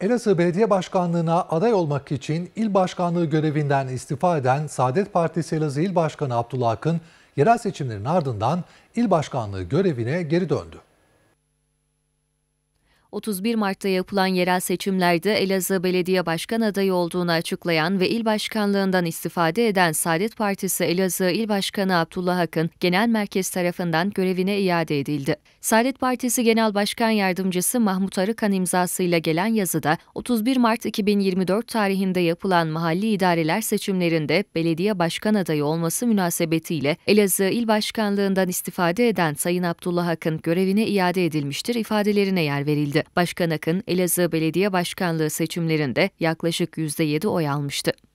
Elazığ Belediye Başkanlığı'na aday olmak için il başkanlığı görevinden istifa eden Saadet Partisi Elazığ İl Başkanı Abdullah Akın, yerel seçimlerin ardından il başkanlığı görevine geri döndü. 31 Mart'ta yapılan yerel seçimlerde Elazığ Belediye Başkan adayı olduğunu açıklayan ve il başkanlığından istifade eden Saadet Partisi Elazığ İl Başkanı Abdullah Akın, genel merkez tarafından görevine iade edildi. Saadet Partisi Genel Başkan Yardımcısı Mahmut Arıkan imzasıyla gelen yazıda, 31 Mart 2024 tarihinde yapılan mahalli idareler seçimlerinde belediye başkan adayı olması münasebetiyle Elazığ İl Başkanlığından istifade eden Sayın Abdullah Akın görevine iade edilmiştir ifadelerine yer verildi. Başkan Akın, Elazığ Belediye Başkanlığı seçimlerinde yaklaşık %7 oy almıştı.